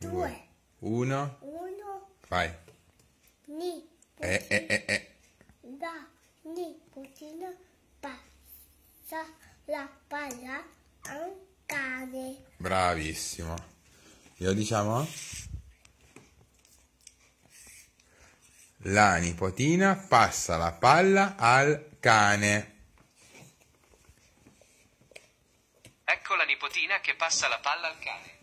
due, uno, uno, vai. Ni, eh, eh, eh, eh. Da, nipotina, passa la palla al cane. Bravissimo. Glielo diciamo? La nipotina passa la palla al cane. Ecco la nipotina che passa la palla al cane.